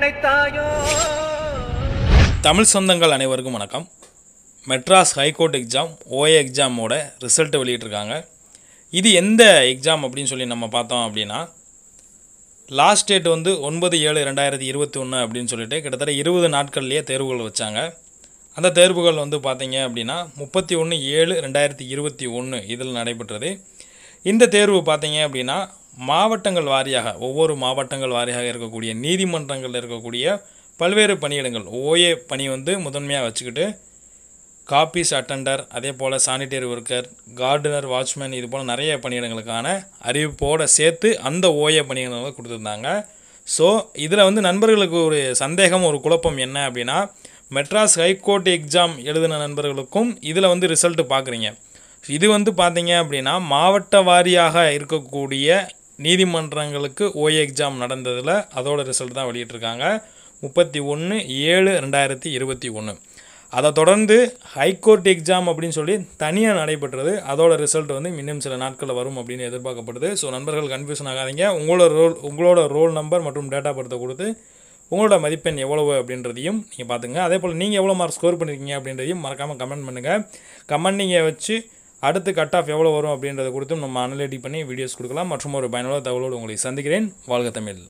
நினைத்தாயோ தமிழ் சொந்தங்கள் அனைவருக்கும் வணக்கம் மெட்ராஸ் ஹைகோர்ட் எக்ஸாம் ஓஏ எக்ஸாமோட ரிசல்ட் வெளியிட்ருக்காங்க இது எந்த எக்ஸாம் அப்படின்னு சொல்லி நம்ம பார்த்தோம் அப்படின்னா லாஸ்ட் டேட் வந்து ஒன்பது ஏழு ரெண்டாயிரத்தி இருபத்தி ஒன்று அப்படின்னு சொல்லிட்டு கிட்டத்தட்ட இருபது நாட்கள்லேயே தேர்வுகள் வச்சாங்க அந்த தேர்வுகள் வந்து பார்த்திங்க அப்படின்னா முப்பத்தி ஒன்று ஏழு ரெண்டாயிரத்தி இருபத்தி ஒன்று இதில் நடைபெற்றது இந்த தேர்வு பார்த்திங்க அப்படின்னா மாவட்டங்கள் வாரியாக ஒவ்வொரு மாவட்டங்கள் வாரியாக இருக்கக்கூடிய நீதிமன்றங்களில் இருக்கக்கூடிய பல்வேறு பணியிடங்கள் ஓஏ பணி வந்து முதன்மையாக வச்சுக்கிட்டு காப்பீஸ் அட்டண்டர் அதே போல் சானிடரி ஒர்க்கர் கார்டனர் வாட்ச்மேன் இது போல் நிறைய பணியிடங்களுக்கான அறிவிப்போடு சேர்த்து அந்த ஓஏ பணியிடங்களை கொடுத்துருந்தாங்க ஸோ இதில் வந்து நண்பர்களுக்கு ஒரு சந்தேகம் ஒரு குழப்பம் என்ன அப்படின்னா மெட்ராஸ் ஹைகோர்ட் எக்ஸாம் எழுதின நண்பர்களுக்கும் இதில் வந்து ரிசல்ட்டு பார்க்குறீங்க இது வந்து பார்த்தீங்க அப்படின்னா மாவட்ட வாரியாக இருக்கக்கூடிய நீதிமன்றங்களுக்கு ஓஏ எக்ஸாம் நடந்ததில் அதோட ரிசல்ட் தான் வெளியிட்ருக்காங்க முப்பத்தி ஒன்று ஏழு ரெண்டாயிரத்தி இருபத்தி ஒன்று அதை தொடர்ந்து ஹைகோர்ட் எக்ஸாம் அப்படின்னு சொல்லி தனியாக நடைபெற்றது அதோட ரிசல்ட் வந்து இன்னும் சில நாட்களில் வரும் அப்படின்னு எதிர்பார்க்கப்படுது ஸோ நண்பர்கள் கன்ஃபியூஷன் ஆகாதீங்க உங்களோட ரோல் உங்களோட ரோல் நம்பர் மற்றும் டேட்டா பர்த்தை கொடுத்து உங்களோட மதிப்பெண் எவ்வளவு அப்படின்றதையும் நீங்கள் பார்த்துங்க அதே போல் நீங்கள் எவ்வளோ மார்க் ஸ்கோர் பண்ணியிருக்கீங்க அப்படின்றதையும் மறக்காமல் கமெண்ட் பண்ணுங்கள் கமெண்ட் நீங்கள் வச்சு அடுத்து கட் ஆஃப் எவ்வளோ வரும் அப்படின்றத கொடுத்தும் நம்ம அனலைட்டி பண்ணி வீடியோஸ் கொடுக்கலாம் மற்றும் ஒரு பயனுள்ள தகவலோடு உங்களை சந்திக்கிறேன் வாழ்க தமிழ்